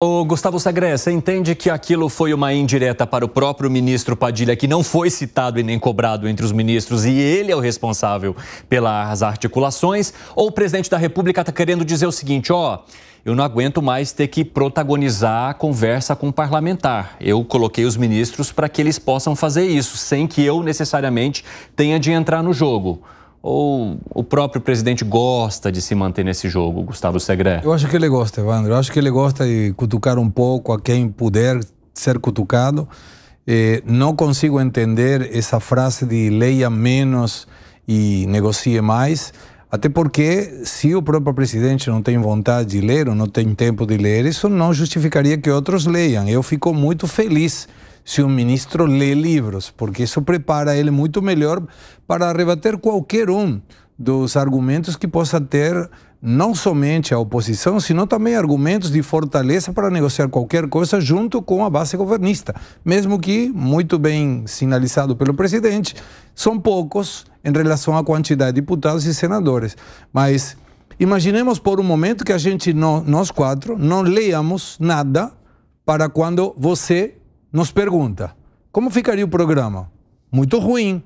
O Gustavo Sagré, você entende que aquilo foi uma indireta para o próprio ministro Padilha, que não foi citado e nem cobrado entre os ministros, e ele é o responsável pelas articulações? Ou o presidente da República está querendo dizer o seguinte: ó, eu não aguento mais ter que protagonizar a conversa com o parlamentar. Eu coloquei os ministros para que eles possam fazer isso, sem que eu necessariamente tenha de entrar no jogo. Ou o próprio presidente gosta de se manter nesse jogo, Gustavo Segre? Eu acho que ele gosta, Evandro. Eu acho que ele gosta de cutucar um pouco a quem puder ser cutucado. Eh, não consigo entender essa frase de leia menos e negocie mais, até porque se o próprio presidente não tem vontade de ler ou não tem tempo de ler, isso não justificaria que outros leiam. Eu fico muito feliz se um ministro lê livros, porque isso prepara ele muito melhor para rebater qualquer um dos argumentos que possa ter não somente a oposição, senão também argumentos de fortaleza para negociar qualquer coisa junto com a base governista. Mesmo que, muito bem sinalizado pelo presidente, são poucos em relação à quantidade de deputados e senadores. Mas imaginemos por um momento que a gente, nós quatro, não leiamos nada para quando você nos pergunta: como ficaria o programa? Muito ruim.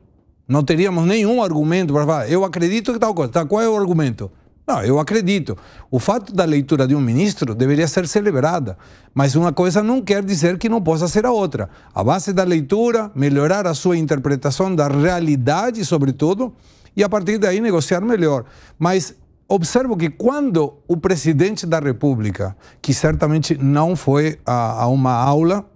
Não teríamos nenhum argumento para falar. Eu acredito que tal coisa. Tá, qual é o argumento? Não, eu acredito. O fato da leitura de um ministro deveria ser celebrada, mas uma coisa não quer dizer que não possa ser a outra. A base da leitura, melhorar a sua interpretação da realidade, sobretudo, e a partir daí negociar melhor. Mas observo que quando o presidente da República, que certamente não foi a, a uma aula,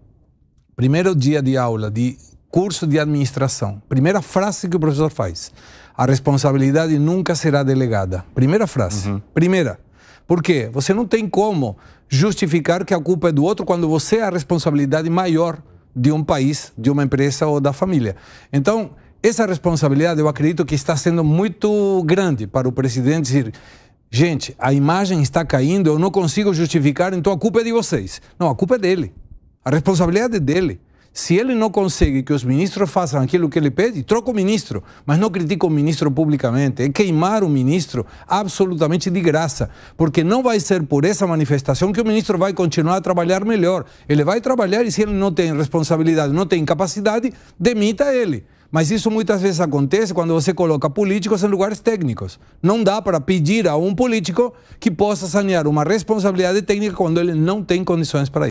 primeiro dia de aula de curso de administração, primeira frase que o professor faz: a responsabilidade nunca será delegada. Primeira frase. Uhum. Primeira. Por quê? Você não tem como justificar que a culpa é do outro quando você é a responsabilidade maior de um país, de uma empresa ou da família. Então, essa responsabilidade eu acredito que está sendo muito grande para o presidente dizer. Gente, a imagem está caindo, eu não consigo justificar, então a culpa é de vocês. Não, a culpa é dele. A responsabilidade é dele. Se ele não consegue que os ministros façam aquilo que ele pede, troca o ministro. Mas não critica o ministro publicamente. É queimar o ministro absolutamente de graça. Porque não vai ser por essa manifestação que o ministro vai continuar a trabalhar melhor. Ele vai trabalhar e se ele não tem responsabilidade, não tem capacidade, demita ele. Mas isso muitas vezes acontece quando você coloca políticos em lugares técnicos. Não dá para pedir a um político que possa sanear uma responsabilidade técnica quando ele não tem condições para isso.